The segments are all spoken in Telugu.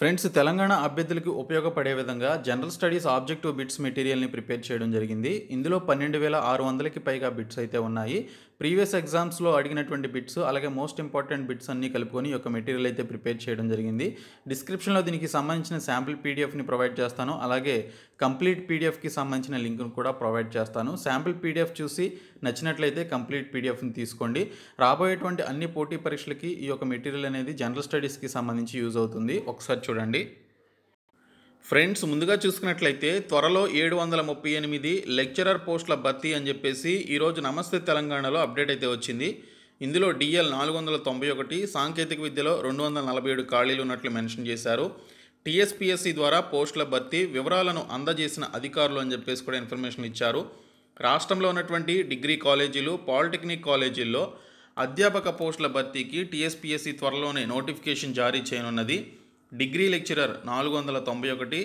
ఫ్రెండ్స్ తెలంగాణ అభ్యర్థులకు ఉపయోగపడే విధంగా జనరల్ స్టడీస్ ఆబ్జెక్టివ్ బిట్స్ మెటీరియల్ని ప్రిపేర్ చేయడం జరిగింది ఇందులో పన్నెండు వేల ఆరు వందలకి పైగా బిట్స్ అయితే ఉన్నాయి ప్రీవియస్ ఎగ్జామ్స్లో అడిగినటువంటి బిట్స్ అలాగే మోస్ట్ ఇంపార్టెంట్ బిట్స్ అన్నీ కలుపుకొని ఒక మెటీరియల్ అయితే ప్రిపేర్ చేయడం జరిగింది డిస్క్రిప్షన్లో దీనికి సంబంధించిన శాంపుల్ పీడిఎఫ్ని ప్రొవైడ్ చేస్తాను అలాగే కంప్లీట్ పీడిఎఫ్కి సంబంధించిన లింక్ను కూడా ప్రొవైడ్ చేస్తాను శాంపిల్ పీడిఎఫ్ చూసి నచ్చినట్లయితే కంప్లీట్ పీడిఎఫ్ని తీసుకోండి రాబోయేటువంటి అన్ని పోటీ పరీక్షలకి ఈ యొక్క మెటీరియల్ అనేది జనరల్ స్టడీస్కి సంబంధించి యూజ్ అవుతుంది ఒకసారి చూడండి ఫ్రెండ్స్ ముందుగా చూసుకున్నట్లయితే త్వరలో ఏడు వందల ముప్పై ఎనిమిది లెక్చరర్ పోస్టుల భర్తీ అని చెప్పేసి ఈరోజు నమస్తే తెలంగాణలో అప్డేట్ అయితే వచ్చింది ఇందులో డిఎల్ నాలుగు వందల తొంభై ఒకటి సాంకేతిక విద్యలో రెండు వందల నలభై ఏడు ఖాళీలు ఉన్నట్లు మెన్షన్ చేశారు టీఎస్పిఎస్సి ద్వారా పోస్టుల భర్తీ వివరాలను అందజేసిన అధికారులు అని చెప్పేసి కూడా ఇన్ఫర్మేషన్ ఇచ్చారు రాష్ట్రంలో ఉన్నటువంటి డిగ్రీ కాలేజీలు పాలిటెక్నిక్ కాలేజీల్లో అధ్యాపక పోస్టుల భర్తీకి టీఎస్పిఎస్సి త్వరలోనే నోటిఫికేషన్ జారీ చేయనున్నది డిగ్రీ లెక్చరర్ నాలుగు వందల తొంభై ఒకటి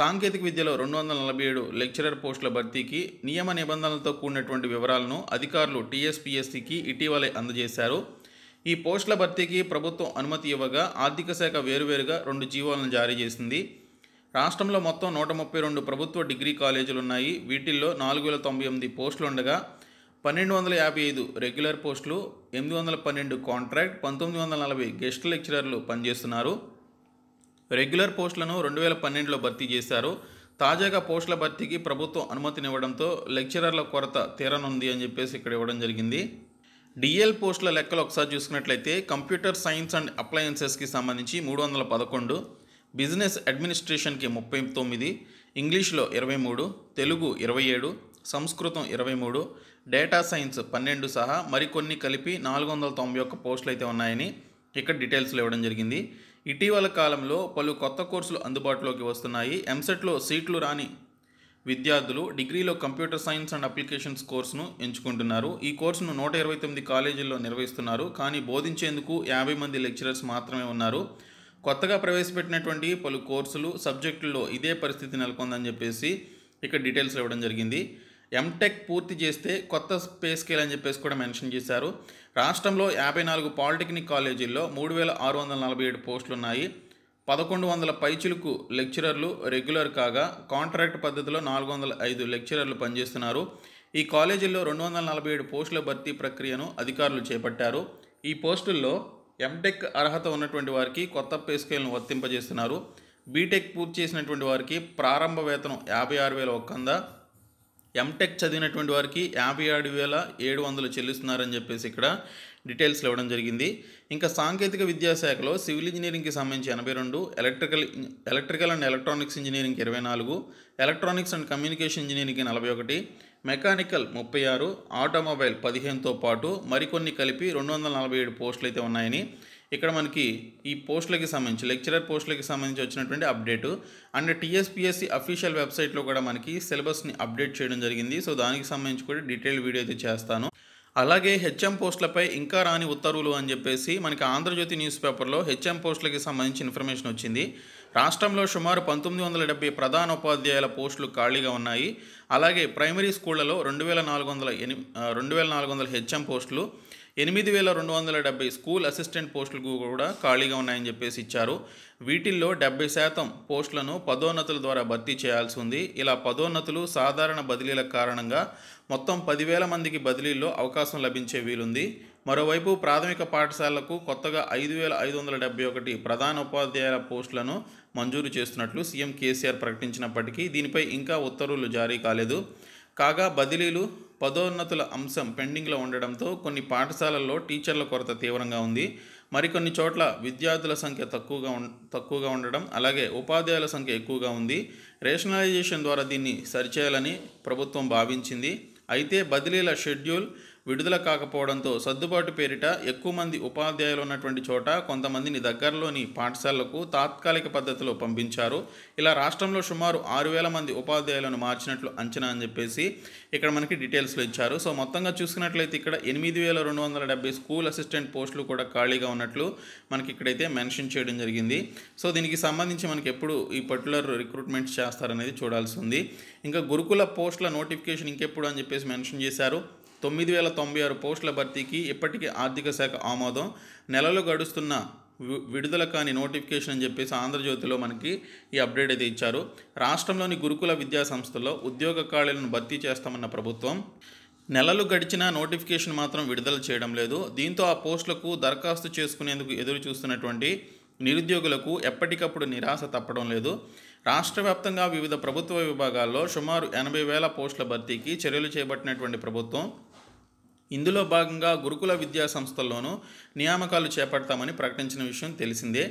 సాంకేతిక విద్యలో రెండు వందల నలభై ఏడు లెక్చరర్ పోస్టుల భర్తీకి నియమ నిబంధనలతో కూడినటువంటి వివరాలను అధికారులు టీఎస్పిఎస్సికి ఇటీవలే అందజేశారు ఈ పోస్టుల భర్తీకి ప్రభుత్వం అనుమతి ఇవ్వగా ఆర్థిక శాఖ వేరువేరుగా రెండు జీవోలను జారీ చేసింది రాష్ట్రంలో మొత్తం నూట ముప్పై రెండు ప్రభుత్వ డిగ్రీ కాలేజీలు ఉన్నాయి వీటిల్లో నాలుగు వేల తొంభై ఎనిమిది పోస్టులు ఉండగా పన్నెండు వందల యాభై ఐదు రెగ్యులర్ పోస్టులు ఎనిమిది వందల పన్నెండు కాంట్రాక్ట్ పంతొమ్మిది వందల నలభై గెస్ట్ లెక్చరర్లు పనిచేస్తున్నారు రెగ్యులర్ పోస్టులను రెండు వేల పన్నెండులో భర్తీ చేశారు తాజాగా పోస్టుల భర్తీకి ప్రభుత్వం అనుమతినివ్వడంతో లెక్చరర్ల కొరత తీరనుంది అని చెప్పేసి ఇక్కడ ఇవ్వడం జరిగింది డిఎల్ పోస్టుల లెక్కలు ఒకసారి చూసుకున్నట్లయితే కంప్యూటర్ సైన్స్ అండ్ అప్లయన్సెస్కి సంబంధించి మూడు వందల పదకొండు బిజినెస్ అడ్మినిస్ట్రేషన్కి ముప్పై తొమ్మిది ఇంగ్లీష్లో ఇరవై మూడు తెలుగు ఇరవై ఏడు సంస్కృతం ఇరవై మూడు డేటా సైన్స్ పన్నెండు సహా మరికొన్ని కలిపి నాలుగు వందల తొంభై ఒక్క పోస్టులు అయితే ఉన్నాయని ఇక్కడ డీటెయిల్స్లో ఇవ్వడం జరిగింది ఇటీవల కాలంలో పలు కొత్త కోర్సులు అందుబాటులోకి వస్తున్నాయి ఎంసెట్లో సీట్లు రాని విద్యార్థులు డిగ్రీలో కంప్యూటర్ సైన్స్ అండ్ అప్లికేషన్స్ కోర్సును ఎంచుకుంటున్నారు ఈ కోర్సును నూట ఇరవై తొమ్మిది కాలేజీల్లో నిర్వహిస్తున్నారు కానీ బోధించేందుకు యాభై మంది లెక్చరర్స్ మాత్రమే ఉన్నారు కొత్తగా ప్రవేశపెట్టినటువంటి పలు కోర్సులు సబ్జెక్టుల్లో ఇదే పరిస్థితి నెలకొందని చెప్పేసి ఇక్కడ డీటెయిల్స్ ఇవ్వడం జరిగింది ఎంటెక్ పూర్తి చేస్తే కొత్త పే స్కేల్ అని చెప్పేసి కూడా మెన్షన్ చేశారు రాష్ట్రంలో యాభై నాలుగు పాలిటెక్నిక్ కాలేజీల్లో మూడు వేల ఆరు వందల నలభై ఏడు పోస్టులు ఉన్నాయి పదకొండు వందల పైచులకు లెక్చరర్లు రెగ్యులర్ కాగా కాంట్రాక్ట్ పద్ధతిలో నాలుగు వందల ఐదు లెక్చరర్లు పనిచేస్తున్నారు ఈ కాలేజీల్లో రెండు వందల నలభై ఏడు పోస్టుల భర్తీ ప్రక్రియను అధికారులు చేపట్టారు ఈ పోస్టుల్లో ఎంటెక్ అర్హత ఉన్నటువంటి వారికి కొత్త పే స్కేల్ను వర్తింపజేస్తున్నారు బీటెక్ పూర్తి చేసినటువంటి వారికి ప్రారంభ వేతనం యాభై ఆరు వేల ఒక్కంద ఎంటెక్ చదివినటువంటి వారికి యాభై ఏడు వేల ఏడు వందలు చెల్లిస్తున్నారని చెప్పేసి ఇక్కడ డీటెయిల్స్లో ఇవ్వడం జరిగింది ఇంకా సాంకేతిక విద్యాశాఖలో సివిల్ ఇంజనీరింగ్కి సంబంధించి ఎనభై రెండు ఎలక్ట్రికల్ ఎలక్ట్రికల్ అండ్ ఎలక్ట్రానిక్స్ ఇంజనీరింగ్కి ఇరవై నాలుగు ఎలక్ట్రానిక్స్ అండ్ కమ్యూనికేషన్ ఇంజనీరింగ్కి నలభై ఒకటి మెకానికల్ ముప్పై ఆరు ఆటోమొబైల్ పదిహేనుతో పాటు మరికొన్ని కలిపి రెండు వందల నలభై ఏడు పోస్టులు అయితే ఉన్నాయని ఇక్కడ మనకి ఈ పోస్టులకి సంబంధించి లెక్చరర్ పోస్టులకి సంబంధించి వచ్చినటువంటి అప్డేటు అండ్ టీఎస్పిఎస్సి అఫీషియల్ వెబ్సైట్లో కూడా మనకి సిలబస్ని అప్డేట్ చేయడం జరిగింది సో దానికి సంబంధించి కూడా డీటెయిల్ వీడియో అయితే చేస్తాను అలాగే హెచ్ఎం పోస్టులపై ఇంకా రాని ఉత్తర్వులు అని చెప్పేసి మనకి ఆంధ్రజ్యోతి న్యూస్ పేపర్లో హెచ్ఎం పోస్టులకి సంబంధించి ఇన్ఫర్మేషన్ వచ్చింది రాష్ట్రంలో సుమారు పంతొమ్మిది వందల డెబ్బై ప్రధాన ఉపాధ్యాయుల పోస్టులు ఖాళీగా ఉన్నాయి అలాగే ప్రైమరీ స్కూళ్లలో రెండు వేల నాలుగు వందల ఎని రెండు వేల నాలుగు వందల హెచ్ఎం పోస్టులు ఎనిమిది వేల రెండు వందల డెబ్బై స్కూల్ అసిస్టెంట్ పోస్టులకు కూడా ఖాళీగా ఉన్నాయని చెప్పేసి ఇచ్చారు వీటిల్లో డెబ్బై శాతం పోస్టులను పదోన్నతుల ద్వారా భర్తీ చేయాల్సి ఉంది ఇలా పదోన్నతులు సాధారణ బదిలీల కారణంగా మొత్తం పదివేల మందికి బదిలీల్లో అవకాశం లభించే వీలుంది మరోవైపు ప్రాథమిక పాఠశాలలకు కొత్తగా ఐదు వేల ఐదు వందల డెబ్బై ఒకటి ప్రధాన ఉపాధ్యాయుల పోస్టులను మంజూరు చేస్తున్నట్లు సీఎం కేసీఆర్ ప్రకటించినప్పటికీ దీనిపై ఇంకా ఉత్తర్వులు జారీ కాలేదు కాగా బదిలీలు పదోన్నతుల అంశం పెండింగ్లో ఉండడంతో కొన్ని పాఠశాలల్లో టీచర్ల కొరత తీవ్రంగా ఉంది మరికొన్ని చోట్ల విద్యార్థుల సంఖ్య తక్కువగా తక్కువగా ఉండడం అలాగే ఉపాధ్యాయుల సంఖ్య ఎక్కువగా ఉంది రేషనలైజేషన్ ద్వారా దీన్ని సరిచేయాలని ప్రభుత్వం భావించింది అయితే బదిలీల షెడ్యూల్ విడుదల కాకపోవడంతో సర్దుబాటు పేరిట ఎక్కువ మంది ఉపాధ్యాయులు ఉన్నటువంటి చోట కొంతమందిని దగ్గరలోని పాఠశాలలకు తాత్కాలిక పద్ధతిలో పంపించారు ఇలా రాష్ట్రంలో సుమారు ఆరు వేల మంది ఉపాధ్యాయులను మార్చినట్లు అంచనా అని చెప్పేసి ఇక్కడ మనకి డీటెయిల్స్లో ఇచ్చారు సో మొత్తంగా చూసుకున్నట్లయితే ఇక్కడ ఎనిమిది వేల రెండు వందల డెబ్బై స్కూల్ అసిస్టెంట్ పోస్టులు కూడా ఖాళీగా ఉన్నట్లు మనకి ఇక్కడైతే మెన్షన్ చేయడం జరిగింది సో దీనికి సంబంధించి మనకి ఎప్పుడు ఈ పర్టికులర్ రిక్రూట్మెంట్ చేస్తారనేది చూడాల్సి ఉంది ఇంకా గురుకుల పోస్టుల నోటిఫికేషన్ ఇంకెప్పుడు అని చెప్పేసి మెన్షన్ చేశారు తొమ్మిది వేల తొంభై ఆరు పోస్టుల భర్తీకి ఇప్పటికీ ఆర్థిక శాఖ ఆమోదం నెలలు గడుస్తున్న విడుదల కాని నోటిఫికేషన్ అని చెప్పేసి ఆంధ్రజ్యోతిలో మనకి ఈ అప్డేట్ అయితే ఇచ్చారు రాష్ట్రంలోని గురుకుల విద్యా సంస్థల్లో ఉద్యోగ ఖాళీలను భర్తీ చేస్తామన్న ప్రభుత్వం నెలలు గడిచినా నోటిఫికేషన్ మాత్రం విడుదల చేయడం లేదు దీంతో ఆ పోస్టులకు దరఖాస్తు చేసుకునేందుకు ఎదురు చూస్తున్నటువంటి నిరుద్యోగులకు ఎప్పటికప్పుడు నిరాశ తప్పడం లేదు రాష్ట్ర వ్యాప్తంగా వివిధ ప్రభుత్వ విభాగాల్లో సుమారు ఎనభై వేల పోస్టుల భర్తీకి చర్యలు చేపట్టినటువంటి ప్రభుత్వం ఇందులో భాగంగా గురుకుల విద్యా సంస్థల్లోనూ నియామకాలు చేపడతామని ప్రకటించిన విషయం తెలిసిందే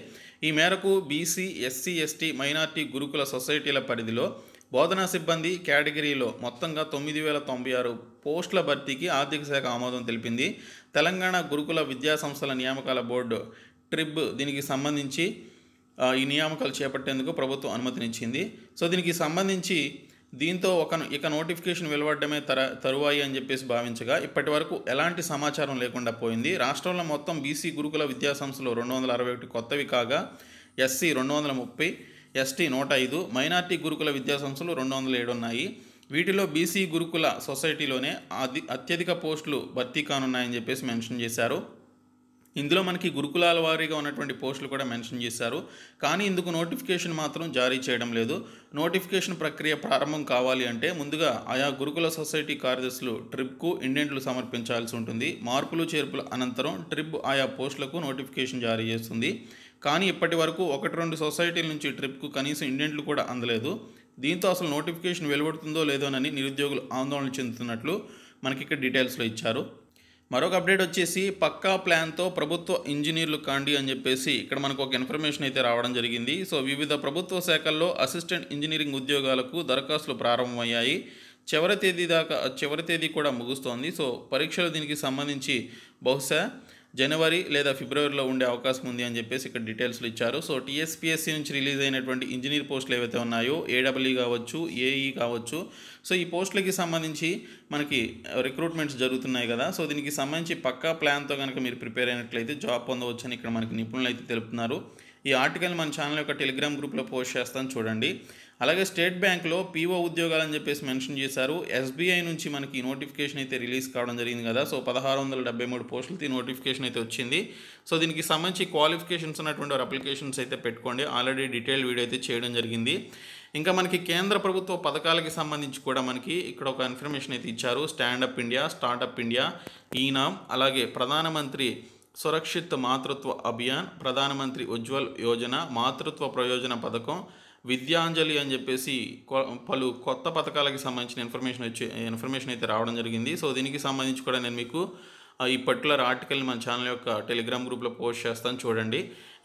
ఈ మేరకు బీసీ ఎస్సీ ఎస్టీ మైనార్టీ గురుకుల సొసైటీల పరిధిలో బోధనా సిబ్బంది కేటగిరీలో మొత్తంగా తొమ్మిది వేల తొంభై ఆరు పోస్టుల భర్తీకి ఆర్థిక శాఖ ఆమోదం తెలిపింది తెలంగాణ గురుకుల విద్యా సంస్థల నియామకాల బోర్డు ట్రిబ్ దీనికి సంబంధించి ఈ నియామకాలు చేపట్టేందుకు ప్రభుత్వం అనుమతినిచ్చింది సో దీనికి సంబంధించి దీంతో ఒక ఇక నోటిఫికేషన్ వెలువడమే తర తరువాయి అని చెప్పేసి భావించగా ఇప్పటి వరకు ఎలాంటి సమాచారం లేకుండా పోయింది రాష్ట్రంలో మొత్తం బీసీ గురుకుల విద్యాసంస్థలు రెండు వందల అరవై ఒకటి కొత్తవి కాగా ఎస్సీ రెండు వందల ముప్పై ఎస్టీ నూట ఐదు మైనార్టీ గురుకుల విద్యాసంస్థలు రెండు వందల ఏడు ఉన్నాయి వీటిలో బీసీ గురుకుల సొసైటీలోనే అత్యధిక పోస్టులు భర్తీ కానున్నాయని చెప్పేసి మెన్షన్ చేశారు ఇందులో మనకి గురుకులాల వారీగా ఉన్నటువంటి పోస్టులు కూడా మెన్షన్ చేశారు కానీ ఇందుకు నోటిఫికేషన్ మాత్రం జారీ చేయడం లేదు నోటిఫికేషన్ ప్రక్రియ ప్రారంభం కావాలి అంటే ముందుగా ఆయా గురుకుల సొసైటీ కార్యదర్శులు ట్రిప్కు ఇండెంట్లు సమర్పించాల్సి ఉంటుంది మార్పులు చేర్పుల అనంతరం ట్రిప్ ఆయా పోస్టులకు నోటిఫికేషన్ జారీ చేస్తుంది కానీ ఇప్పటి వరకు ఒకటి రెండు సొసైటీల నుంచి ట్రిప్కు కనీసం ఇండెంట్లు కూడా అందలేదు దీంతో అసలు నోటిఫికేషన్ వెలువడుతుందో లేదోనని నిరుద్యోగులు ఆందోళన చెందుతున్నట్లు మనకి ఇక్కడ డీటెయిల్స్లో ఇచ్చారు మరొక అప్డేట్ వచ్చేసి పక్కా ప్లాన్తో ప్రభుత్వ ఇంజనీర్లు కాండి అని చెప్పేసి ఇక్కడ మనకు ఒక ఇన్ఫర్మేషన్ అయితే రావడం జరిగింది సో వివిధ ప్రభుత్వ శాఖల్లో అసిస్టెంట్ ఇంజనీరింగ్ ఉద్యోగాలకు దరఖాస్తులు ప్రారంభమయ్యాయి చివరి తేదీ దాకా చివరి తేదీ కూడా ముగుస్తోంది సో పరీక్షలు దీనికి సంబంధించి బహుశా జనవరి లేదా ఫిబ్రవరిలో ఉండే అవకాశం ఉంది అని చెప్పేసి ఇక్కడ డీటెయిల్స్లు ఇచ్చారు సో టీఎస్పీఎస్సీ నుంచి రిలీజ్ అయినటువంటి ఇంజనీర్ పోస్టులు ఏవైతే ఉన్నాయో ఏడబ్ల్యూ కావచ్చు ఏఈ కావచ్చు సో ఈ పోస్టులకి సంబంధించి మనకి రిక్రూట్మెంట్స్ జరుగుతున్నాయి కదా సో దీనికి సంబంధించి పక్కా ప్లాన్తో కనుక మీరు ప్రిపేర్ అయినట్లయితే జాబ్ పొందవచ్చని ఇక్కడ మనకి నిపుణులు అయితే తెలుపుతున్నారు ఈ ఆర్టికల్ మన ఛానల్ యొక్క టెలిగ్రామ్ గ్రూప్లో పోస్ట్ చేస్తాను చూడండి అలాగే స్టేట్ బ్యాంక్లో పీఓ ఉద్యోగాలు అని చెప్పేసి మెన్షన్ చేశారు ఎస్బీఐ నుంచి మనకి నోటిఫికేషన్ అయితే రిలీజ్ కావడం జరిగింది కదా సో పదహారు వందల డెబ్బై మూడు పోస్టులకి నోటిఫికేషన్ అయితే వచ్చింది సో దీనికి సంబంధించి క్వాలిఫికేషన్స్ ఉన్నటువంటి వారు అప్లికేషన్స్ అయితే పెట్టుకోండి ఆల్రెడీ డీటెయిల్ వీడియో అయితే చేయడం జరిగింది ఇంకా మనకి కేంద్ర ప్రభుత్వ పథకాలకి సంబంధించి కూడా మనకి ఇక్కడ ఒక ఇన్ఫర్మేషన్ అయితే ఇచ్చారు stand up India startup India eNAM అలాగే ప్రధానమంత్రి సురక్షిత్ మాతృత్వ అభియాన్ ప్రధానమంత్రి ఉజ్వల్ యోజన మాతృత్వ ప్రయోజన పథకం విద్యాంజలి అని చెప్పేసి పలు కొత్త పథకాలకి సంబంధించిన ఇన్ఫర్మేషన్ వచ్చే ఇన్ఫర్మేషన్ అయితే రావడం జరిగింది సో దీనికి సంబంధించి కూడా నేను మీకు ఈ పర్టికులర్ ఆర్టికల్ మన ఛానల్ యొక్క టెలిగ్రామ్ గ్రూప్లో పోస్ట్ చేస్తాను చూడండి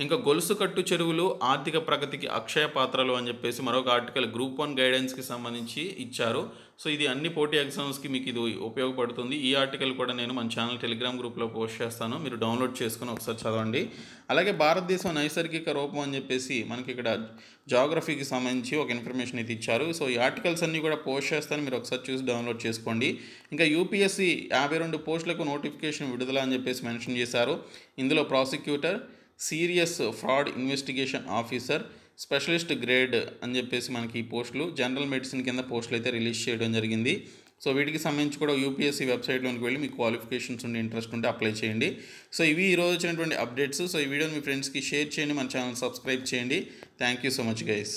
ఇంకా గొలుసు కట్టు చెరువులు ఆర్థిక ప్రగతికి అక్షయ పాత్రలు అని చెప్పేసి మరొక ఆర్టికల్ గ్రూప్ వన్ గైడెన్స్కి సంబంధించి ఇచ్చారు సో ఇది అన్ని పోటీ ఎగ్జామ్స్కి మీకు ఇది ఉపయోగపడుతుంది ఈ ఆర్టికల్ కూడా నేను మన ఛానల్ టెలిగ్రామ్ గ్రూప్లో పోస్ట్ చేస్తాను మీరు డౌన్లోడ్ చేసుకుని ఒకసారి చదవండి అలాగే భారతదేశం నైసర్గిక రూపం అని చెప్పేసి మనకి ఇక్కడ జాగ్రఫీకి సంబంధించి ఒక ఇన్ఫర్మేషన్ అయితే ఇచ్చారు సో ఈ ఆర్టికల్స్ అన్నీ కూడా పోస్ట్ చేస్తాను మీరు ఒకసారి చూసి డౌన్లోడ్ చేసుకోండి ఇంకా యూపీఎస్సీ యాభై రెండు పోస్టులకు నోటిఫికేషన్ విడుదల అని చెప్పేసి మెన్షన్ చేశారు ఇందులో prosecutor serious fraud investigation officer specialist grade అని చెప్పేసి మనకి ఈ పోస్టులు జనరల్ మెడిసిన్ కింద పోస్టులు అయితే రిలీజ్ చేయడం జరిగింది సో వీటికి సంబంధించి కూడా యూపీఎస్సీ వెబ్సైట్లోకి వెళ్ళి మీకు క్వాలిఫికేషన్స్ ఉండి ఇంట్రెస్ట్ ఉంటే అప్లై చేయండి సో ఇవి ఈరోజు వచ్చినటువంటి అప్డేట్స్ సో ఈ వీడియోని మీ ఫ్రెండ్స్కి షేర్ చేయండి మన ఛానల్ సబ్స్క్రైబ్ చేయండి thank you so much guys